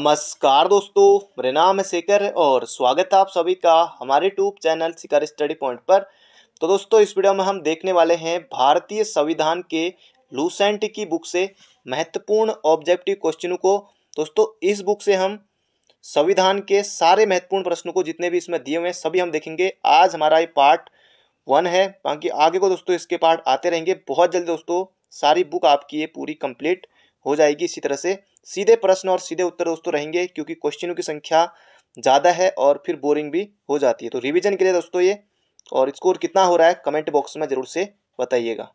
नमस्कार दोस्तों मेरा नाम है शेखर और स्वागत है आप सभी का हमारे tube channel Shikhar study point पर तो दोस्तों इस वीडियो में हम देखने वाले हैं भारतीय संविधान के लूसेंट की बुक से महत्वपूर्ण ऑब्जेक्टिव क्वेश्चनों को दोस्तों इस बुक से हम संविधान के सारे महत्वपूर्ण प्रश्नों को जितने भी इसमें दिए हुए हैं सभी हम देखेंगे आज हमारा ये पार्ट वन है बाकी आगे को दोस्तों इसके पार्ट आते रहेंगे बहुत जल्दी दोस्तों सारी बुक आपकी ये पूरी कंप्लीट हो जाएगी इसी तरह से सीधे प्रश्न और सीधे उत्तर दोस्तों रहेंगे क्योंकि क्वेश्चनों की संख्या ज़्यादा है और फिर बोरिंग भी हो जाती है तो रिविजन के लिए दोस्तों ये और स्कोर कितना हो रहा है कमेंट बॉक्स में ज़रूर से बताइएगा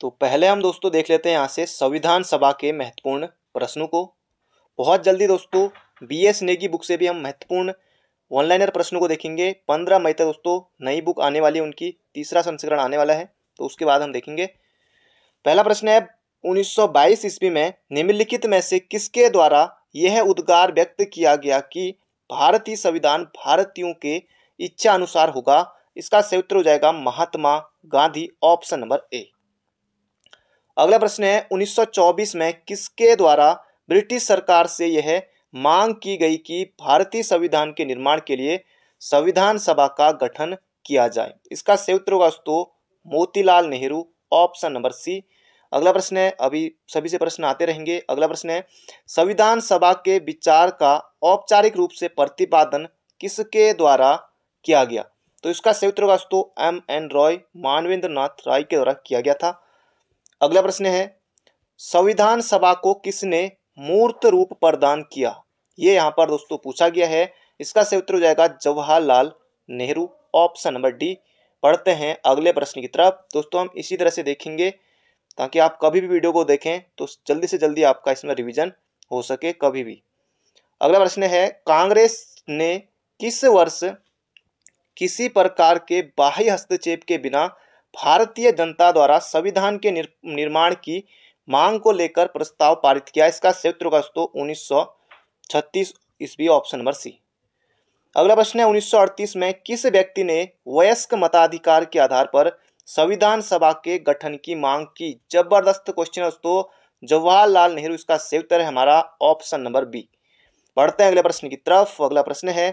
तो पहले हम दोस्तों देख लेते हैं यहाँ से संविधान सभा के महत्वपूर्ण प्रश्नों को बहुत जल्दी दोस्तों बी एस नेगी बुक से भी हम महत्वपूर्ण ऑनलाइनर प्रश्नों को देखेंगे पंद्रह मई तक दोस्तों नई बुक आने वाली है उनकी तीसरा संस्करण आने वाला है तो उसके बाद हम देखेंगे पहला प्रश्न है 1922 ईस्वी में निम्नलिखित में से किसके द्वारा यह उद्गार व्यक्त किया गया कि भारतीय संविधान भारतीयों के इच्छा अनुसार होगा इसका सही उत्तर हो जाएगा Mahatma Gandhi option number A अगला प्रश्न है 1924 में किसके द्वारा ब्रिटिश सरकार से यह मांग की गई कि भारतीय संविधान के निर्माण के लिए संविधान सभा का गठन किया जाए इसका सही उत्तर होगा दोस्तों Motilal Nehru option number C अगला प्रश्न है अभी सभी से प्रश्न आते रहेंगे अगला प्रश्न है संविधान सभा के विचार का औपचारिक रूप से प्रतिपादन किसके द्वारा किया गया तो इसका संयुक्त दोस्तों एम एन रॉय मानवेंद्र नाथ राय के द्वारा किया गया था अगला प्रश्न है संविधान सभा को किसने मूर्त रूप प्रदान किया ये यहाँ पर दोस्तों पूछा गया है इसका सही उत्तर हो जाएगा Jawaharlal Nehru option number D पढ़ते हैं अगले प्रश्न की तरफ दोस्तों हम इसी तरह से देखेंगे ताकि आप कभी भी वीडियो को देखें तो जल्दी से जल्दी आपका इसमें रिविजन हो सके कभी भी अगला प्रश्न है कांग्रेस ने किस वर्ष किसी प्रकार के बाह्य हस्तक्षेप के बिना भारतीय जनता द्वारा संविधान के निर, निर्माण की मांग को लेकर प्रस्ताव पारित किया इसका संयुक्त अगस्तों उन्नीस सौ छत्तीस ईस्वी ऑप्शन नंबर सी अगला प्रश्न है 1938 में किस व्यक्ति ने वयस्क मताधिकार के आधार पर संविधान सभा के गठन की मांग की जबरदस्त क्वेश्चन है दोस्तों जवाहरलाल नेहरू इसका सही उत्तर है हमारा ऑप्शन नंबर बी बढ़ते हैं अगले प्रश्न की तरफ अगला प्रश्न है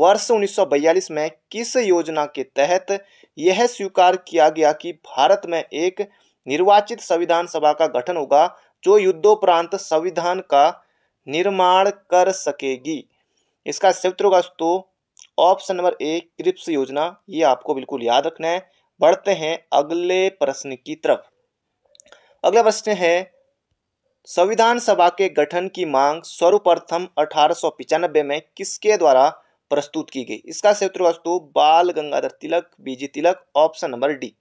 वर्ष 1942 में किस योजना के तहत यह स्वीकार किया गया कि भारत में एक निर्वाचित संविधान सभा का गठन होगा जो युद्धोपरांत संविधान का निर्माण कर सकेगी इसका सही उत्तर होगा दोस्तों ऑप्शन नंबर ए क्रिप्स योजना ये आपको बिल्कुल याद रखना है बढ़ते हैं अगले प्रश्न की तरफ अगला प्रश्न है संविधान सभा के गठन की मांग सर्वप्रथम अठारह में किसके द्वारा प्रस्तुत की गई इसका सूत्र वस्तु बाल गंगाधर तिलक बीजी तिलक ऑप्शन नंबर डी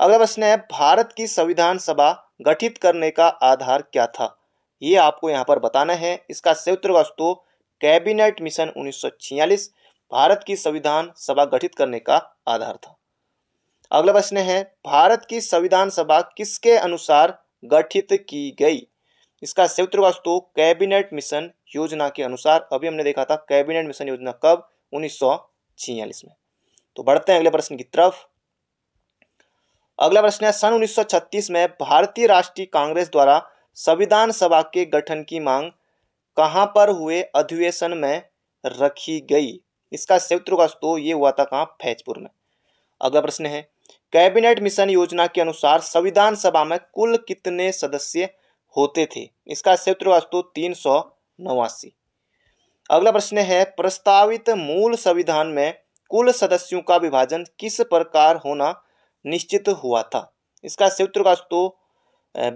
अगला प्रश्न है भारत की संविधान सभा गठित करने का आधार क्या था ये आपको यहाँ पर बताना है इसका सूत्र वस्तु कैबिनेट मिशन 1946 भारत की संविधान सभा गठित करने का आधार था अगला प्रश्न है भारत की संविधान सभा किसके अनुसार गठित की गई इसका संयुक्त वास्तु कैबिनेट मिशन योजना के अनुसार अभी हमने देखा था कैबिनेट मिशन योजना कब उन्नीस में तो बढ़ते हैं अगले प्रश्न की तरफ अगला प्रश्न है सन 1936 में भारतीय राष्ट्रीय कांग्रेस द्वारा संविधान सभा के गठन की मांग कहां पर हुए अधिवेशन में रखी गई इसका संयुक्त वास्तु ये हुआ था कहा फैजपुर में अगला प्रश्न है कैबिनेट मिशन योजना के अनुसार संविधान सभा में कुल कितने सदस्य होते थे इसका क्षेत्र वास्तु तो तीन सौ नवासी अगला प्रश्न है प्रस्तावित मूल संविधान में कुल सदस्यों का विभाजन किस प्रकार होना निश्चित हुआ था इसका क्षेत्र वास्तु तो,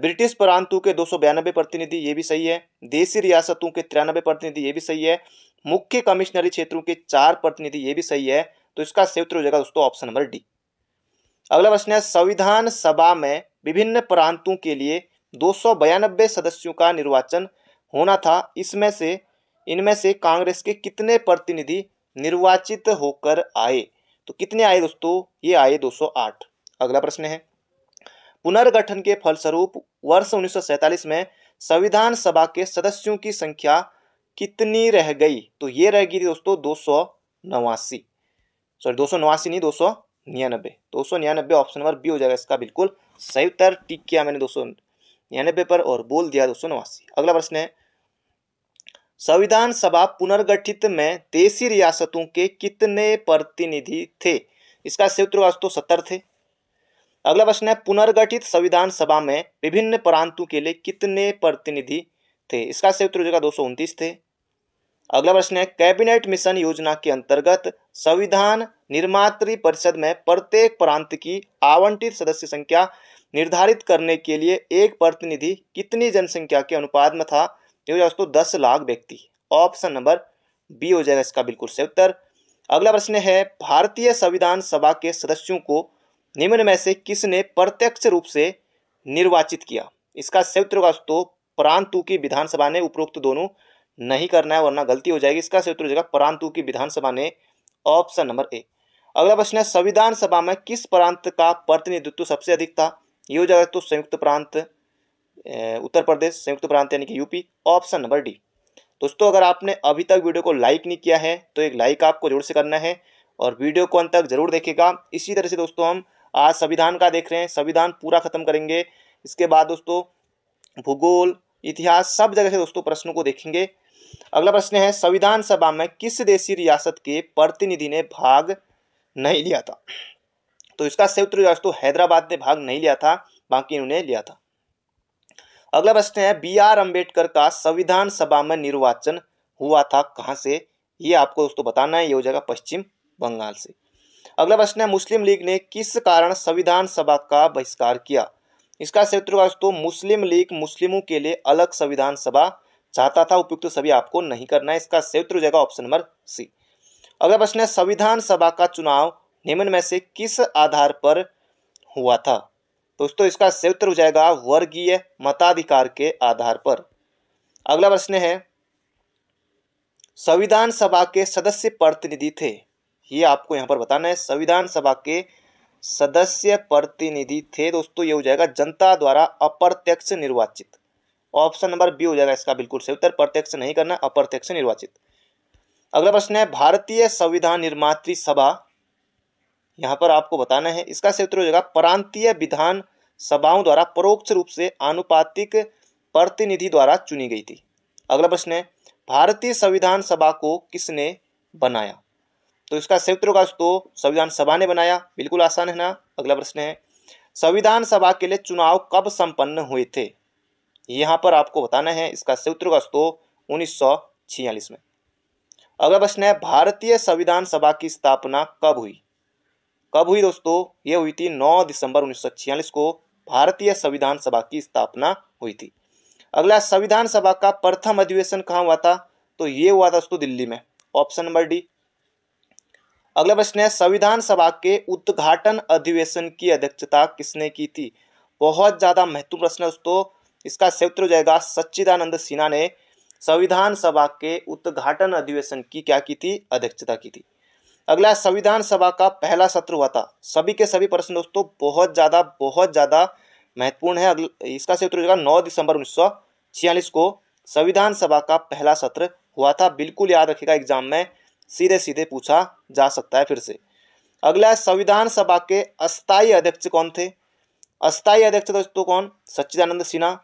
ब्रिटिश प्रांतों के दो प्रतिनिधि ये भी सही है देशी रियासतों के तिरानबे प्रतिनिधि ये भी सही है मुख्य कमिश्नरी क्षेत्रों के चार प्रतिनिधि ये भी सही है तो इसका संयुक्त हो जाएगा दोस्तों ऑप्शन नंबर डी अगला प्रश्न है संविधान सभा में विभिन्न प्रांतों के लिए दो सदस्यों का निर्वाचन होना था इसमें से इनमें से कांग्रेस के कितने प्रतिनिधि निर्वाचित होकर आए तो कितने आए दोस्तों ये आए 208 अगला प्रश्न है पुनर्गठन के फलस्वरूप वर्ष उन्नीस में संविधान सभा के सदस्यों की संख्या कितनी रह गई तो ये रह गई दोस्तों दो सौ नवासी सॉरी दो सौ नवासी नहीं दो सौ निन्यानबे तो दो सौ निन्यानबे ऑप्शन नंबर बी हो जाएगा इसका बिल्कुल सही उत्तर टिक किया मैंने दो सौ निन्यानबे पर और बोल दिया दो सौ नवासी अगला प्रश्न है संविधान सभा पुनर्गठित में देशी रियासतों के कितने प्रतिनिधि थे इसका सही उत्तर वास्तव तो सत्तर थे अगला प्रश्न है पुनर्गठित संविधान सभा में विभिन्न प्रांतों के लिए कितने प्रतिनिधि थे इसका सही उत्तर हो जाएगा दो थे अगला प्रश्न है कैबिनेट मिशन योजना के अंतर्गत संविधान निर्मात्री परिषद में प्रत्येक प्रांत की आवंटित सदस्य संख्या निर्धारित करने के लिए एक प्रतिनिधि कितनी जनसंख्या के अनुपात में था ये दोस्तों दस लाख व्यक्ति ऑप्शन नंबर बी हो जाएगा इसका बिल्कुल सही उत्तर अगला प्रश्न है भारतीय संविधान सभा के सदस्यों को निम्न में से किसने प्रत्यक्ष रूप से निर्वाचित किया इसका सही संयुक्त दोस्तों प्रांतु की विधानसभा ने उपरोक्त दोनों नहीं करना है वरना गलती हो जाएगी इसका सही उत्तर हो जाएगा प्रांतु की विधानसभा ने ऑप्शन नंबर ए अगला प्रश्न है संविधान सभा में किस प्रांत का प्रतिनिधित्व सबसे अधिक था ये हो जाएगा तो संयुक्त प्रांत उत्तर प्रदेश संयुक्त प्रांत यानी कि यूपी ऑप्शन नंबर डी दोस्तों अगर आपने अभी तक वीडियो को लाइक नहीं किया है तो एक लाइक आपको जोर से करना है और वीडियो को अंत तक जरूर देखेगा इसी तरह से दोस्तों हम आज संविधान का देख रहे हैं संविधान पूरा खत्म करेंगे इसके बाद दोस्तों भूगोल इतिहास सब जगह से दोस्तों प्रश्नों को देखेंगे अगला प्रश्न है संविधान सभा में किस देशी रियासत के प्रतिनिधि ने भाग नहीं लिया था तो इसका उत्तर दोस्तों हैदराबाद ने भाग नहीं लिया था बाकी इन्होंने लिया था अगला प्रश्न है बी आर अम्बेडकर का संविधान सभा में निर्वाचन हुआ था कहां से ये आपको दोस्तों बताना है ये हो जाएगा पश्चिम बंगाल से अगला प्रश्न है मुस्लिम लीग ने किस कारण संविधान सभा का बहिष्कार किया इसका उत्तर दोस्तों मुस्लिम लीग मुस्लिमों के लिए अलग संविधान सभा चाहता था उपयुक्त सभी आपको नहीं करना है इसका सही जगह ऑप्शन नंबर सी अगला प्रश्न है संविधान सभा का चुनाव निम्न में से किस आधार पर हुआ था दोस्तों इसका सही हो जाएगा वर्गीय मताधिकार के आधार पर अगला प्रश्न है संविधान सभा के सदस्य प्रतिनिधि थे ये आपको यहाँ पर बताना है संविधान सभा के सदस्य प्रतिनिधि थे दोस्तों ये हो जाएगा जनता द्वारा अप्रत्यक्ष निर्वाचित ऑप्शन नंबर बी हो जाएगा इसका बिल्कुल सही उत्तर प्रत्यक्ष नहीं करना अप्रत्यक्ष निर्वाचित अगला प्रश्न है भारतीय संविधान निर्मात सभा यहाँ पर आपको बताना है इसका सही उत्तर हो जाएगा प्रांतीय विधान सभाओं द्वारा परोक्ष रूप से आनुपातिक प्रतिनिधि द्वारा चुनी गई थी अगला प्रश्न है भारतीय संविधान सभा को किसने बनाया तो इसका सही उत्तर होगा तो संविधान सभा ने बनाया बिल्कुल आसान है ना अगला प्रश्न है संविधान सभा के लिए चुनाव कब संपन्न हुए थे यहाँ पर आपको बताना है इसका सूत्र का स्तो उन्नीस में अगला प्रश्न है भारतीय संविधान सभा की स्थापना कब हुई कब हुई दोस्तों ये हुई थी 9 दिसंबर उन्नीस को भारतीय संविधान सभा की स्थापना हुई थी अगला संविधान सभा का प्रथम अधिवेशन कहाँ हुआ था तो ये हुआ था दोस्तों दिल्ली में ऑप्शन नंबर डी अगला प्रश्न है संविधान सभा के उद्घाटन अधिवेशन की अध्यक्षता किसने की थी बहुत ज़्यादा महत्वपूर्ण प्रश्न है दोस्तों इसका क्षेत्र हो जाएगा सच्चिदानंद सिन्हा ने संविधान सभा के उद्घाटन अधिवेशन की क्या की थी अध्यक्षता की थी अगला संविधान सभा का पहला सत्र हुआ था सभी के सभी प्रश्न दोस्तों बहुत ज़्यादा बहुत ज़्यादा महत्वपूर्ण है इसका क्षेत्र हो जाएगा नौ दिसंबर उन्नीस को संविधान सभा का पहला सत्र हुआ था बिल्कुल याद रखेगा एग्जाम में सीधे सीधे पूछा जा सकता है फिर से अगला संविधान सभा के अस्थायी अध्यक्ष कौन थे अस्थायी अध्यक्ष दोस्तों कौन सच्चिदानंद सिन्हा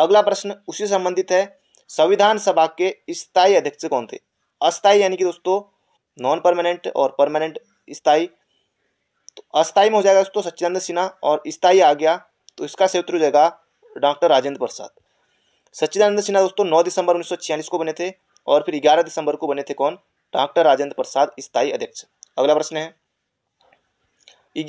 अगला प्रश्न उसी संबंधित है संविधान सभा के स्थायी अध्यक्ष कौन थे अस्थायी यानी कि दोस्तों नॉन परमानेंट और परमानेंट स्थायी तो अस्थायी में हो जाएगा दोस्तों सच्चिदानंद सिन्हा और स्थायी आ गया तो इसका क्षेत्र हो जाएगा डॉक्टर राजेंद्र प्रसाद सच्चिदानंद सिन्हा दोस्तों 9 दिसंबर उन्नीस को बने थे और फिर 11 दिसंबर को बने थे कौन डॉक्टर राजेंद्र प्रसाद स्थायी अध्यक्ष अगला प्रश्न है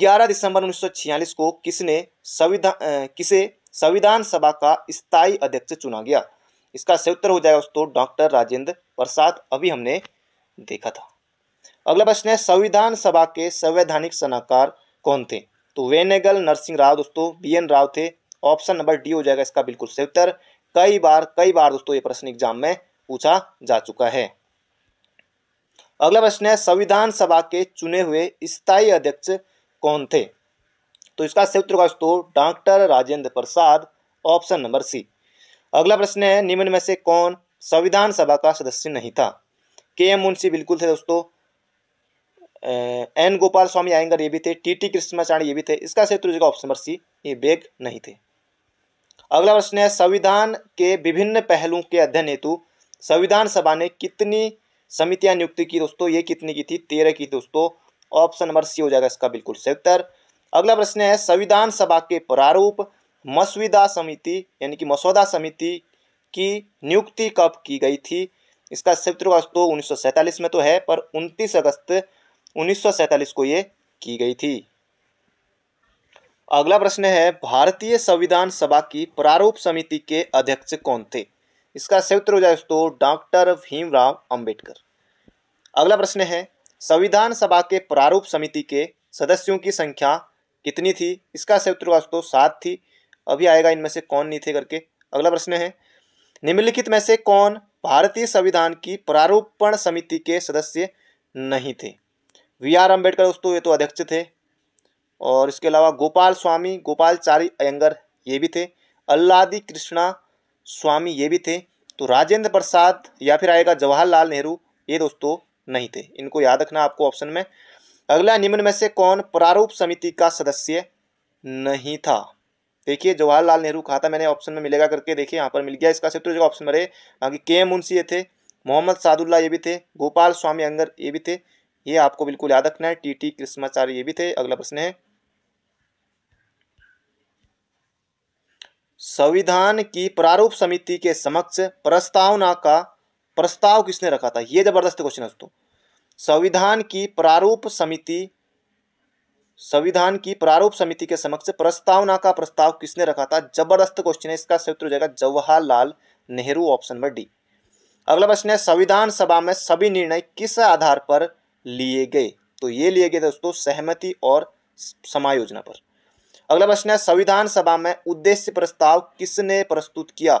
ग्यारह दिसंबर 1946 को किसने संविधान किसे संविधान सभा का स्थायी अध्यक्ष चुना गया इसका सही उत्तर हो जाएगा दोस्तों डॉक्टर राजेंद्र प्रसाद अभी हमने देखा था अगला प्रश्न है संविधान सभा के संवैधानिक सलाहकार कौन थे तो वेनेगल नरसिंह राव दोस्तों बी एन राव थे ऑप्शन नंबर डी हो जाएगा इसका बिल्कुल सही उत्तर कई बार कई बार दोस्तों ये प्रश्न एग्जाम में पूछा जा चुका है अगला प्रश्न है संविधान सभा के चुने हुए स्थायी अध्यक्ष कौन थे तो इसका सही संयुक्त दोस्तों doctor Rajendra Prasad option number C अगला प्रश्न है निम्न में से कौन संविधान सभा का सदस्य नहीं था के एम मुंशी बिल्कुल थे दोस्तों एन गोपाल स्वामी आयंगर ये भी थे टी टी कृष्णाचार्य ये भी थे इसका क्षेत्र जगह ऑप्शन नंबर सी ये बेग नहीं थे अगला प्रश्न है संविधान के विभिन्न पहलुओं के अध्ययन हेतु संविधान सभा ने कितनी समितियां नियुक्ति की दोस्तों ये कितनी की थी तेरह की दोस्तों ऑप्शन नंबर सी हो जाएगा इसका बिल्कुल सही उत्तर अगला प्रश्न है संविधान सभा के प्रारूप मसविदा समिति यानी कि मसौदा समिति की नियुक्ति कब की गई थी इसका सत्र अगस्त तो उन्नीस में तो है पर 29 अगस्त उन्नीस को ये की गई थी अगला प्रश्न है भारतीय संविधान सभा की प्रारूप समिति के अध्यक्ष कौन थे इसका सचित्र हो जाए दोस्तों डॉक्टर भीमराव अंबेडकर अगला प्रश्न है संविधान सभा के प्रारूप समिति के सदस्यों की संख्या कितनी थी इसका उत्तर वास्तव तो सात थी अभी आएगा इनमें से कौन नहीं थे करके अगला प्रश्न है निम्नलिखित में से कौन भारतीय संविधान की प्रारूपण समिति के सदस्य नहीं थे वी आर अम्बेडकर दोस्तों ये तो अध्यक्ष थे और इसके अलावा गोपाल स्वामी गोपालचारी अयंगर ये भी थे अल्लादी कृष्णा स्वामी ये भी थे तो राजेंद्र प्रसाद या फिर आएगा जवाहरलाल नेहरू ये दोस्तों नहीं थे इनको याद रखना आपको ऑप्शन में अगला निम्न में से कौन प्रारूप समिति का सदस्य नहीं था देखिए जवाहरलाल नेहरू कहा था मैंने ऑप्शन में मिलेगा करके देखिए यहाँ पर मिल गया इसका क्षेत्र जो ऑप्शन मरे बाकी के एम मुंशी ये थे मोहम्मद सादुल्ला ये भी थे गोपाल स्वामी अंगर ये भी थे ये आपको बिल्कुल याद रखना है टी टी कृष्णाचार्य ये भी थे अगला प्रश्न है संविधान की प्रारूप समिति के समक्ष प्रस्तावना का प्रस्ताव किसने रखा था ये जबरदस्त क्वेश्चन है दोस्तों संविधान की प्रारूप समिति संविधान की प्रारूप समिति के समक्ष प्रस्तावना का प्रस्ताव किसने रखा था जबरदस्त क्वेश्चन है इसका सही हो जाएगा Jawaharlal Nehru option number D अगला प्रश्न है संविधान सभा में सभी निर्णय किस आधार पर लिए गए तो ये लिए गए दोस्तों सहमति और समायोजना पर अगला प्रश्न है संविधान सभा में उद्देश्य प्रस्ताव किसने प्रस्तुत किया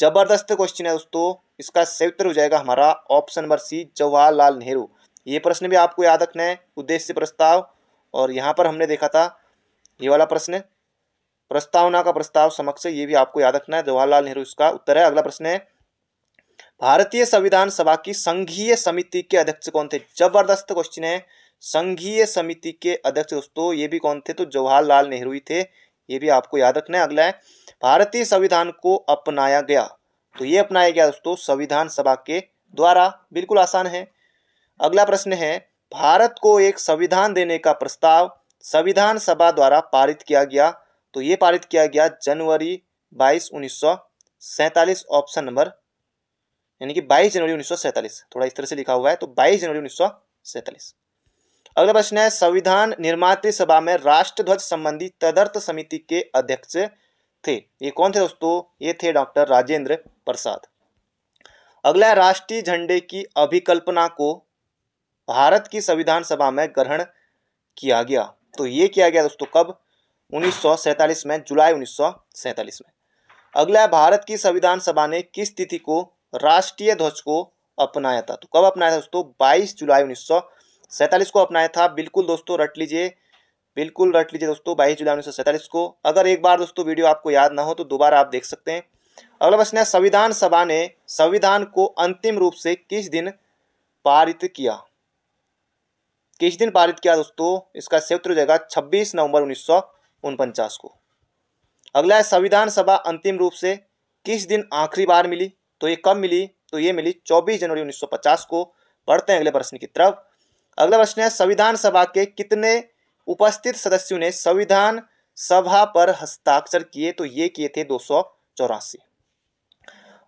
ज़बरदस्त क्वेश्चन है दोस्तों इसका सही उत्तर हो जाएगा हमारा option number C Jawaharlal Nehru ये प्रश्न भी आपको याद रखना है उद्देश्य प्रस्ताव और यहाँ पर हमने देखा था ये वाला प्रश्न प्रस्तावना का प्रस्ताव समक्ष ये भी आपको याद रखना है जवाहरलाल नेहरू इसका उत्तर है अगला प्रश्न है भारतीय संविधान सभा की संघीय समिति के अध्यक्ष कौन थे जबरदस्त क्वेश्चन है संघीय समिति के अध्यक्ष दोस्तों ये भी कौन थे तो जवाहरलाल नेहरू ही थे ये भी आपको याद रखना है अगला है भारतीय संविधान को अपनाया गया तो ये अपनाया गया दोस्तों संविधान सभा के द्वारा बिल्कुल आसान है अगला प्रश्न है भारत को एक संविधान देने का प्रस्ताव संविधान सभा द्वारा पारित किया गया तो ये पारित किया गया जनवरी बाईस उन्नीस ऑप्शन नंबर यानी कि 22 जनवरी उन्नीस थोड़ा इस तरह से लिखा हुआ है तो 22 जनवरी उन्नीस अगला प्रश्न है संविधान निर्माते सभा में राष्ट्रध्वज संबंधी तदर्थ समिति के अध्यक्ष थे ये कौन थे दोस्तों ये थे डॉक्टर राजेंद्र प्रसाद अगला राष्ट्रीय झंडे की अभिकल्पना को भारत की संविधान सभा में ग्रहण किया गया तो ये किया गया दोस्तों कब उन्नीस में जुलाई उन्नीस में अगला भारत की संविधान सभा ने किस तिथि को राष्ट्रीय ध्वज को अपनाया था तो कब अपनाया था दोस्तों 22 जुलाई उन्नीस सैंतालीस को अपनाया था बिल्कुल दोस्तों रट लीजिए बिल्कुल रट लीजिए दोस्तों बाईस जुलाई उन्नीस सैंतालीस को अगर एक बार दोस्तों वीडियो आपको याद ना हो तो दोबारा आप देख सकते हैं अगला प्रश्न है संविधान सभा ने संविधान को अंतिम रूप से किस दिन पारित किया किस दिन पारित किया दोस्तों इसका क्षेत्र हो जाएगा छब्बीस नवंबर उन्नीस को अगला है संविधान सभा अंतिम रूप से किस दिन आखिरी बार मिली तो ये कब मिली तो ये मिली 24 जनवरी 1950 को पढ़ते हैं अगले प्रश्न की तरफ अगला प्रश्न है संविधान सभा के कितने उपस्थित सदस्यों ने संविधान सभा पर हस्ताक्षर किए तो ये किए थे दो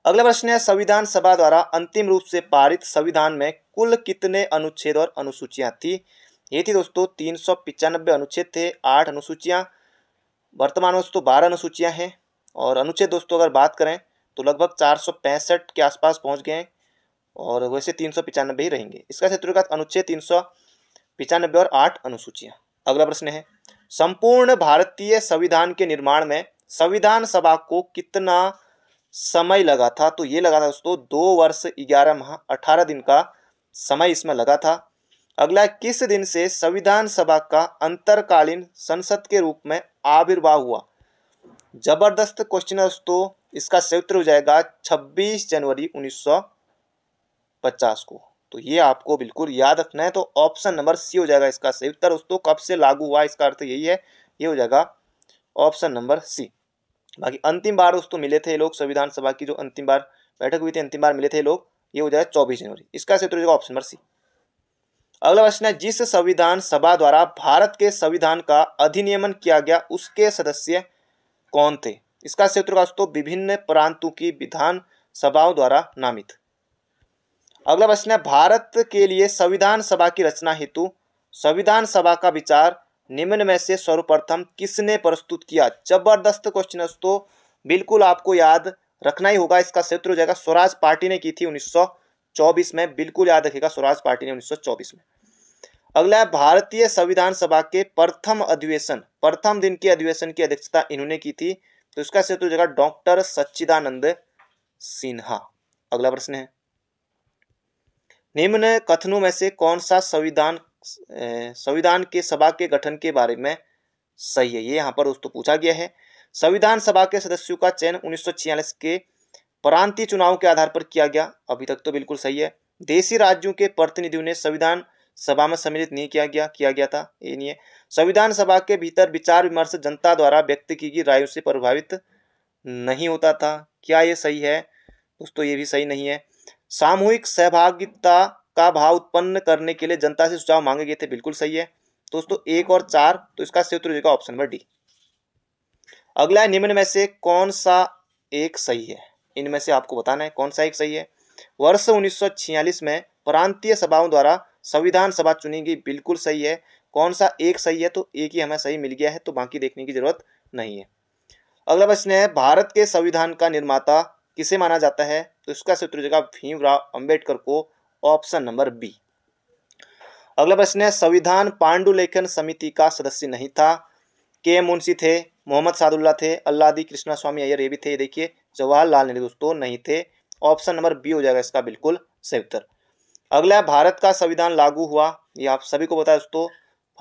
अगला प्रश्न है संविधान सभा द्वारा अंतिम रूप से पारित संविधान में कुल कितने अनुच्छेद और अनुसूचियां थी ये थी दोस्तों तीन सौ पिचानबे अनुच्छेद थे आठ अनुसूचियां वर्तमान में दोस्तों बारह अनुसूचियां हैं और अनुच्छेद दोस्तों अगर बात करें तो लगभग चार सौ पैंसठ के आसपास पहुंच गए हैं और वैसे तीन सौ पिचानबे ही रहेंगे इसका शत्रुघात अनुच्छेद तीन सौ पिचानबे और आठ अनुसूचियाँ अगला प्रश्न है संपूर्ण भारतीय संविधान के निर्माण में संविधान सभा को कितना समय लगा था तो ये लगा था दोस्तों दो वर्ष ग्यारह माह अठारह दिन का समय इसमें लगा था अगला किस दिन से संविधान सभा का अंतरकालीन संसद के रूप में आविर्भाव हुआ जबरदस्त क्वेश्चन है दोस्तों इसका सही उत्तर हो जाएगा 26 जनवरी उन्नीस पचास को तो ये आपको बिल्कुल याद रखना है तो ऑप्शन नंबर सी हो जाएगा इसका सही उत्तर दोस्तों कब से लागू हुआ इसका अर्थ यही है ये हो जाएगा ऑप्शन नंबर सी बाकी अंतिम बार दोस्तों मिले थे लोग संविधान सभा की जो अंतिम बार बैठक हुई थी अंतिम बार मिले थे लोग ये हो जाएगा चौबीस जनवरी इसका सही उत्तर हो जाएगा ऑप्शन नंबर सी अगला प्रश्न है जिस संविधान सभा द्वारा भारत के संविधान का अधिनियमन किया गया उसके सदस्य कौन थे इसका सही उत्तर दोस्तों विभिन्न प्रांतों की विधान सभाओं द्वारा नामित अगला प्रश्न है भारत के लिए संविधान सभा की रचना हेतु संविधान सभा का विचार निम्न में से सर्वप्रथम किसने प्रस्तुत किया जबरदस्त क्वेश्चन है दोस्तों बिल्कुल आपको याद रखना ही होगा इसका क्षेत्र हो जाएगा स्वराज पार्टी ने की थी 1924 में बिल्कुल याद रखेगा स्वराज पार्टी ने 1924 में अगला है भारतीय संविधान सभा के प्रथम अधिवेशन प्रथम दिन के अधिवेशन की अध्यक्षता इन्होंने की थी तो इसका क्षेत्र हो जाएगा डॉक्टर सच्चिदानंद सिन्हा अगला प्रश्न है निम्न कथनों में से कौन सा संविधान संविधान के सभा के गठन के बारे में सही है ये यहाँ पर दोस्तों पूछा गया है संविधान सभा के सदस्यों का चयन उन्नीस के प्रांतीय चुनाव के आधार पर किया गया अभी तक तो बिल्कुल सही है देशी राज्यों के प्रतिनिधियों ने संविधान सभा में सम्मिलित नहीं किया गया किया गया था ये नहीं है संविधान सभा के भीतर विचार विमर्श जनता द्वारा व्यक्त की गई रायों से प्रभावित नहीं होता था क्या ये सही है दोस्तों ये भी सही नहीं है सामूहिक सहभागिता का भाव उत्पन्न करने के लिए जनता से सुझाव मांगे गए थे बिल्कुल सही है दोस्तों एक और चार तो इसका क्षेत्र हो ऑप्शन नंबर डी अगला निम्न में से कौन सा एक सही है इनमें से आपको बताना है कौन सा एक सही है वर्ष 1946 में प्रांतीय सभाओं द्वारा संविधान सभा चुनी गई बिल्कुल सही है कौन सा एक सही है तो एक ही हमें सही मिल गया है तो बाकी देखने की जरूरत नहीं है अगला प्रश्न है भारत के संविधान का निर्माता किसे माना जाता है तो इसका सूत्र जगह भीमराव अंबेडकर को ऑप्शन नंबर बी अगला प्रश्न है संविधान पांडुलेखन समिति का सदस्य नहीं था के मुंशी थे मोहम्मद सादुल्ला थे अल्लादी कृष्णा स्वामी अय्यर ये भी थे देखिए जवाहरलाल नेहरू दोस्तों नहीं थे ऑप्शन नंबर बी हो जाएगा इसका बिल्कुल सही उत्तर अगला भारत का संविधान लागू हुआ ये आप सभी को बताया दोस्तों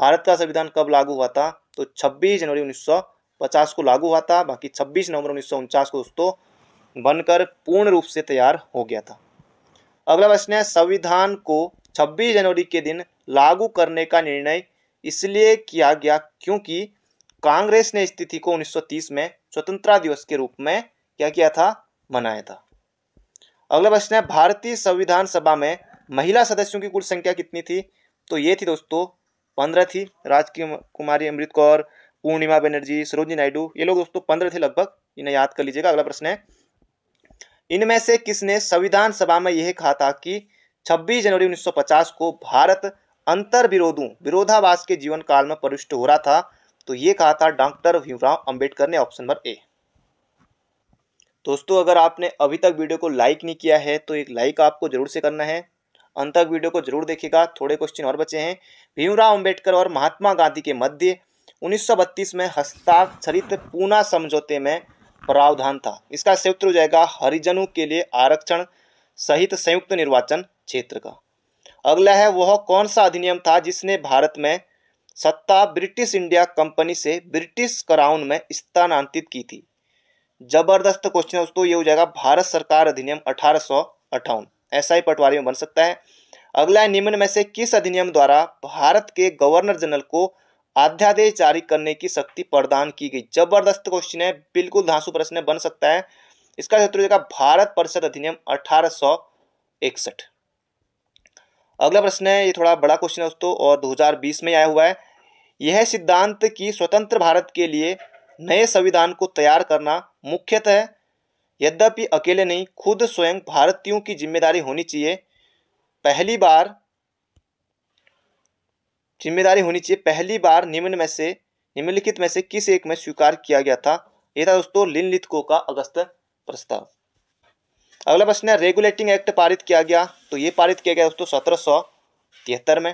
भारत का संविधान कब लागू हुआ था तो 26 जनवरी 1950 को लागू हुआ था बाकी 26 नवंबर उन्नीस को दोस्तों बनकर पूर्ण रूप से तैयार हो गया था अगला प्रश्न है संविधान को 26 जनवरी के दिन लागू करने का निर्णय इसलिए किया गया क्योंकि कांग्रेस ने स्थिति को 1930 में स्वतंत्रता दिवस के रूप में क्या किया था मनाया था अगला प्रश्न है भारतीय संविधान सभा में महिला सदस्यों की कुल संख्या कितनी थी तो ये थी दोस्तों पंद्रह थी राजकुमारी अमृत कौर पूर्णिमा बनर्जी सरोजनी नायडू ये लोग दोस्तों पंद्रह थे लगभग इन्हें याद कर लीजिएगा अगला प्रश्न है इनमें से किसने संविधान सभा में यह कहा था कि 26 जनवरी 1950 को भारत अंतर विरोधों विरोधाभास के जीवन काल में प्रविष्ट हो रहा था तो ये कहा था डॉक्टर भीमराव अंबेडकर ने ऑप्शन नंबर ए दोस्तों अगर आपने अभी तक वीडियो को लाइक नहीं किया है तो एक लाइक आपको जरूर से करना है अंत तक वीडियो को जरूर देखेगा थोड़े क्वेश्चन और बचे हैं भीमराव अंबेडकर और महात्मा गांधी के मध्य 1932 में हस्ताक्षरित पूना समझौते में प्रावधान था इसका क्षेत्र हो जाएगा हरिजनों के लिए आरक्षण सहित संयुक्त निर्वाचन क्षेत्र का अगला है वह कौन सा अधिनियम था जिसने भारत में सत्ता ब्रिटिश इंडिया कंपनी से ब्रिटिश क्राउन में स्थानांतरित की थी जबरदस्त क्वेश्चन है दोस्तों ये हो जाएगा भारत सरकार अधिनियम अठारह ऐसा ही पटवारी में बन सकता है अगला निम्न में से किस अधिनियम द्वारा भारत के गवर्नर जनरल को अध्यादेश जारी करने की शक्ति प्रदान की गई जबरदस्त क्वेश्चन है बिल्कुल धांसु प्रश्न बन सकता है इसका शत्रु भारत परिषद अधिनियम अठारह अगला प्रश्न है ये थोड़ा बड़ा क्वेश्चन है दोस्तों और 2020 में आया हुआ है यह सिद्धांत कि स्वतंत्र भारत के लिए नए संविधान को तैयार करना मुख्यतः है यद्यपि अकेले नहीं खुद स्वयं भारतीयों की जिम्मेदारी होनी चाहिए पहली बार जिम्मेदारी होनी चाहिए पहली बार निम्न में से निम्नलिखित में से किस एक में स्वीकार किया गया था यह था दोस्तों लिन लिथको का अगस्त प्रस्ताव अगला प्रश्न है रेगुलेटिंग एक्ट पारित किया गया तो ये पारित किया गया दोस्तों सत्रह में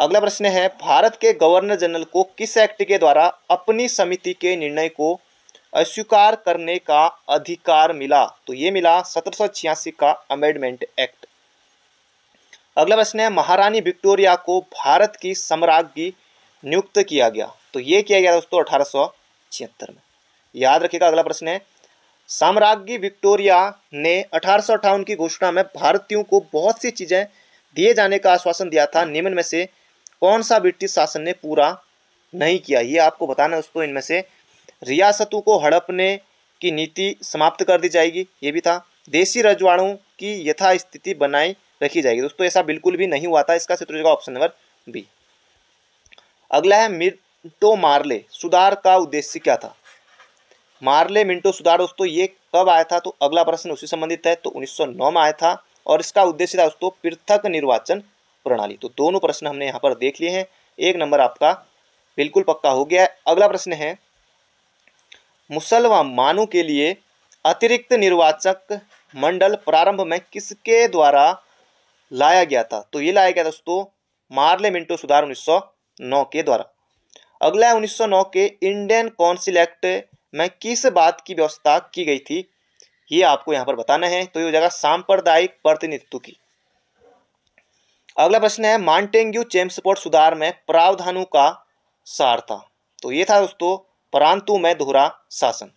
अगला प्रश्न है भारत के गवर्नर जनरल को किस एक्ट के द्वारा अपनी समिति के निर्णय को अस्वीकार करने का अधिकार मिला तो ये मिला सत्रह का अमेंडमेंट एक्ट अगला प्रश्न है महारानी विक्टोरिया को भारत की सम्राज्ञी नियुक्त किया गया तो ये किया गया दोस्तों अठारह में याद रखिएगा अगला प्रश्न है साम्राज्ञी विक्टोरिया ने अठारह की घोषणा में भारतीयों को बहुत सी चीज़ें दिए जाने का आश्वासन दिया था निम्न में से कौन सा ब्रिटिश शासन ने पूरा नहीं किया ये आपको बताना दोस्तों इनमें से रियासतों को हड़पने की नीति समाप्त कर दी जाएगी ये भी था देशी रजवाड़ों की यथास्थिति बनाई रखी जाएगी दोस्तों ऐसा बिल्कुल भी नहीं हुआ था इसका सही होगा ऑप्शन नंबर बी अगला है मिंटो मार्ले सुधार का उद्देश्य क्या था मार्ले मिंटो सुधार दोस्तों ये कब आया था तो अगला प्रश्न उसी संबंधित है तो 1909 में आया था और इसका उद्देश्य था दोस्तों पृथक निर्वाचन प्रणाली तो दोनों प्रश्न हमने यहाँ पर देख लिए हैं एक नंबर आपका बिल्कुल पक्का हो गया है अगला प्रश्न है मुसलमानों के लिए अतिरिक्त निर्वाचक मंडल प्रारंभ में किसके द्वारा लाया गया था तो ये लाया गया दोस्तों दोस्तों मिंटो सुधार 1909 के द्वारा अगला है 1909 के इंडियन काउंसिल एक्ट में किस बात की व्यवस्था की गई थी ये आपको यहाँ पर बताना है तो ये हो जाएगा सांप्रदायिक प्रतिनिधित्व की अगला प्रश्न है मॉन्टेंग्यू चेम्सपोर्ट सुधार में प्रावधानों का सार था तो ये था दोस्तों परंतु में दोहरा शासन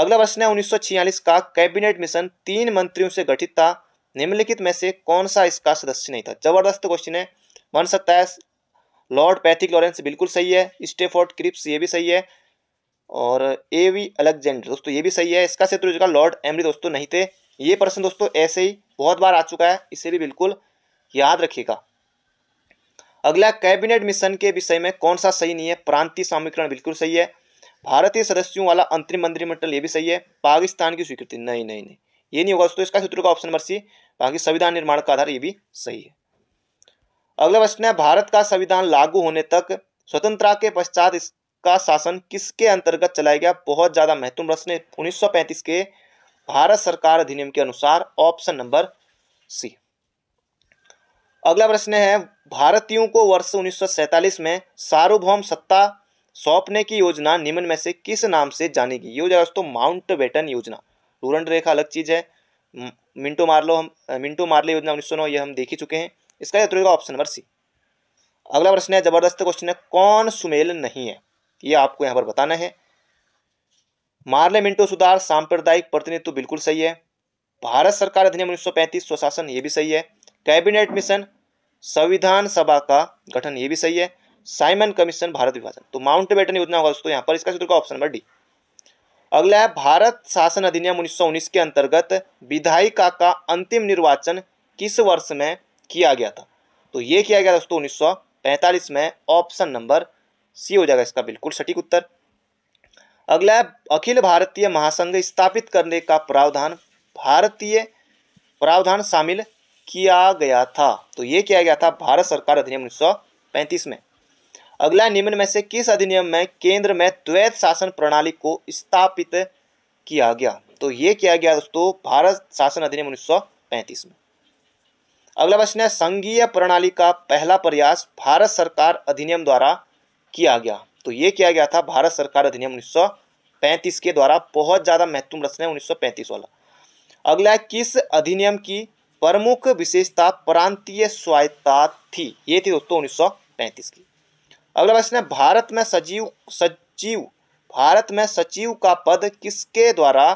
अगला प्रश्न है 1946 का कैबिनेट मिशन तीन मंत्रियों से गठित था निम्नलिखित में से कौन सा इसका सदस्य नहीं था जबरदस्त क्वेश्चन है बन सकता है लॉर्ड पैथिक लॉरेंस बिल्कुल सही है स्टेफोर्ड क्रिप्स ये भी सही है और ए वी अलेक्जेंडर दोस्तों ये भी सही है इसका क्षेत्र जगह लॉर्ड एमरी दोस्तों नहीं थे ये प्रश्न दोस्तों ऐसे ही बहुत बार आ चुका है इसे भी बिल्कुल याद रखिएगा अगला कैबिनेट मिशन के विषय में कौन सा सही नहीं है प्रांतीय समीकरण बिल्कुल सही है भारतीय सदस्यों वाला अंतरिम मंत्रिमंडल ये भी सही है पाकिस्तान की स्वीकृति नहीं नहीं नहीं ये नहीं होगा दोस्तों इसका सूत्र का ऑप्शन नंबर सी बाकी संविधान निर्माण का आधार ये भी सही है अगला प्रश्न है भारत का संविधान लागू होने तक स्वतंत्रता के पश्चात इसका शासन किसके अंतर्गत चलाया गया बहुत ज्यादा महत्वपूर्ण प्रश्न उन्नीस के भारत सरकार अधिनियम के अनुसार ऑप्शन नंबर सी अगला प्रश्न है भारतीयों को वर्ष उन्नीस में सार्वभौम सत्ता सौंपने की योजना निम्न में से किस नाम से जानेगी ये हो जाएगा दोस्तों माउंट बेटन योजना रूरण रेखा अलग चीज है मिंटो मार्लो हम मिंटो मार्ले योजना उन्नीस सौ ये हम देख ही चुके हैं इसका उत्तर होगा ऑप्शन नंबर सी अगला प्रश्न है जबरदस्त क्वेश्चन है कौन सुमेल नहीं है ये आपको यहाँ पर बताना है मार्ले मिंटो सुधार सांप्रदायिक प्रतिनिधित्व बिल्कुल सही है भारत सरकार अधिनियम उन्नीस सौ पैंतीस स्वशासन ये भी सही है कैबिनेट मिशन संविधान सभा का गठन ये भी सही है साइमन कमीशन भारत विभाजन तो माउंट बेटन योजना होगा दोस्तों यहाँ पर इसका ऑप्शन नंबर डी अगला है भारत शासन अधिनियम उन्नीस के अंतर्गत विधायिका का अंतिम निर्वाचन किस वर्ष में किया गया था तो ये किया गया दोस्तों 1945 में ऑप्शन नंबर सी हो जाएगा इसका बिल्कुल सटीक उत्तर अगला है अखिल भारतीय महासंघ स्थापित करने का प्रावधान भारतीय प्रावधान शामिल किया गया था तो यह किया गया था भारत सरकार अधिनियम पैंतीस में अगला निम्न में से किस अधिनियम में केंद्र में द्वैत शासन प्रणाली को स्थापित किया गया तो ये किया गया दोस्तों भारत शासन अधिनियम 1935 में अगला प्रश्न है संघीय प्रणाली का पहला प्रयास भारत सरकार अधिनियम द्वारा किया गया तो ये किया गया था भारत सरकार अधिनियम 1935 के द्वारा बहुत ज़्यादा महत्वपूर्ण प्रश्न है पैंतीस वाला अगला किस अधिनियम की प्रमुख विशेषता प्रांतीय स्वायत्ता थी ये थी दोस्तों पैंतीस की अगला प्रश्न है भारत में सजीव सचिव भारत में सचिव का पद किसके द्वारा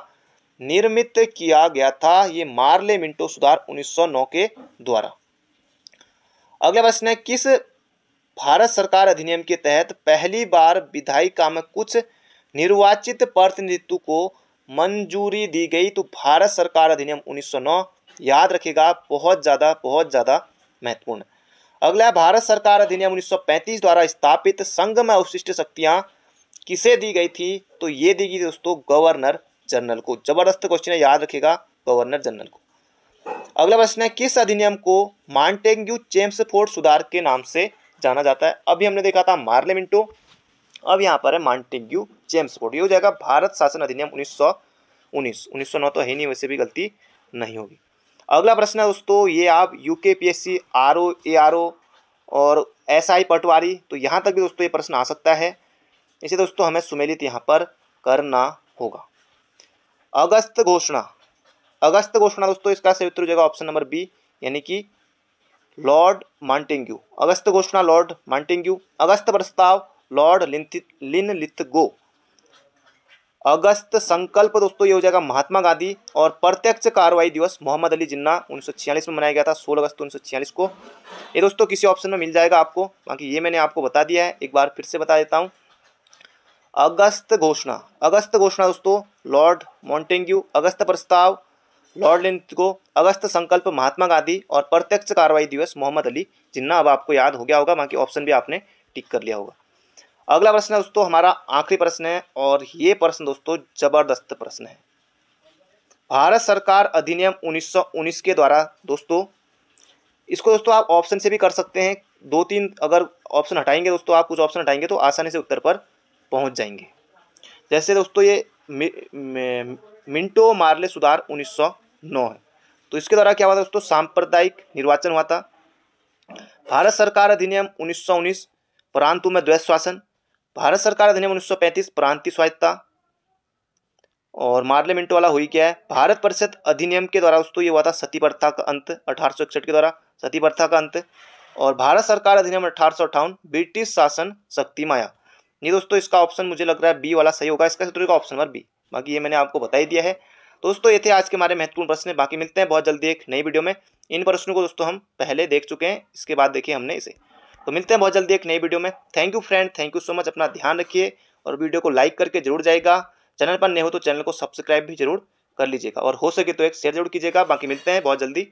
निर्मित किया गया था ये मार्ले मिंटो सुधार 1909 के द्वारा अगला प्रश्न है किस भारत सरकार अधिनियम के तहत पहली बार विधायिका में कुछ निर्वाचित प्रतिनिधित्व को मंजूरी दी गई तो भारत सरकार अधिनियम 1909 याद रखेगा बहुत ज़्यादा बहुत ज़्यादा महत्वपूर्ण अगला भारत सरकार अधिनियम 1935 द्वारा स्थापित संघ में अवशिष्ट शक्तियां किसे दी गई थी तो ये दी गई दोस्तों गवर्नर जनरल को जबरदस्त क्वेश्चन है याद रखेगा गवर्नर जनरल को अगला प्रश्न है किस अधिनियम को मांटेंग्यू चेम्स फोर्ड सुधार के नाम से जाना जाता है अभी हमने देखा था मार्ले मिंटो अब यहाँ पर है मांटेग्यू चेम्स फोर्ड ये हो जाएगा भारत शासन अधिनियम उन्नीस सौ उन्नीस उन्नीस सौ नौ तो है नहीं वैसे भी गलती नहीं होगी अगला प्रश्न है दोस्तों ये आप U K P S C R O A R O और एस आई पटवारी तो यहाँ तक भी दोस्तों ये प्रश्न आ सकता है इसे दोस्तों हमें सुमेलित यहाँ पर करना होगा अगस्त घोषणा अगस्त घोषणा दोस्तों इसका संयुक्त हो जाएगा ऑप्शन नंबर बी यानी कि लॉर्ड मांटेंग्यू अगस्त घोषणा लॉर्ड मॉन्टेंग्यू अगस्त प्रस्ताव लॉर्ड लिन लिन लिथगो अगस्त संकल्प दोस्तों ये हो जाएगा महात्मा गांधी और प्रत्यक्ष कार्रवाई दिवस मोहम्मद अली जिन्ना उन्नीस में मनाया गया था सोलह अगस्त उन्नीस को ये दोस्तों किसी ऑप्शन में मिल जाएगा आपको बाकी ये मैंने आपको बता दिया है एक बार फिर से बता देता हूँ अगस्त घोषणा अगस्त घोषणा दोस्तों लॉर्ड मॉन्टेंग्यू अगस्त प्रस्ताव लॉर्ड लिंथ को अगस्त संकल्प महात्मा गांधी और प्रत्यक्ष कार्रवाई दिवस मोहम्मद अली जिन्ना अब आपको याद हो गया होगा बाकी ऑप्शन भी आपने टिक कर लिया होगा अगला प्रश्न है दोस्तों हमारा आखिरी प्रश्न है और ये प्रश्न दोस्तों जबरदस्त प्रश्न है भारत सरकार अधिनियम 1919 के द्वारा दोस्तों इसको दोस्तों आप ऑप्शन से भी कर सकते हैं दो तीन अगर ऑप्शन हटाएंगे दोस्तों आप कुछ ऑप्शन हटाएंगे तो आसानी से उत्तर पर पहुंच जाएंगे जैसे दोस्तों ये मिंटो मार्ले सुधार 1909 है तो इसके द्वारा क्या हुआ था दोस्तों सांप्रदायिक निर्वाचन हुआ था भारत सरकार अधिनियम उन्नीस परंतु में द्वैत शासन भारत सरकार अधिनियम उन्नीस सौ पैंतीस प्रांति स्वायत्ता और मार्ले मिंटो वाला हुई क्या है भारत परिषद अधिनियम के द्वारा दोस्तों ये हुआ था सती प्रथा का अंत अठारह के द्वारा सती प्रथा का अंत और भारत सरकार अधिनियम अठारह ब्रिटिश शासन शक्ति माया ये दोस्तों इसका ऑप्शन मुझे लग रहा है बी वाला सही होगा इसका सूत्र का ऑप्शन नंबर बी बाकी ये मैंने आपको बताई दिया है तो दोस्तों ये थे आज के हमारे महत्वपूर्ण प्रश्न बाकी मिलते हैं बहुत जल्दी एक नई वीडियो में इन प्रश्नों को दोस्तों हम पहले देख चुके हैं इसके बाद देखिए हमने इसे तो मिलते हैं बहुत जल्दी एक नई वीडियो में thank you friend thank you so much अपना ध्यान रखिए और वीडियो को लाइक करके जरूर जाएगा चैनल पर नहीं हो तो चैनल को सब्सक्राइब भी जरूर कर लीजिएगा और हो सके तो एक शेयर जरूर कीजिएगा बाकी मिलते हैं बहुत जल्दी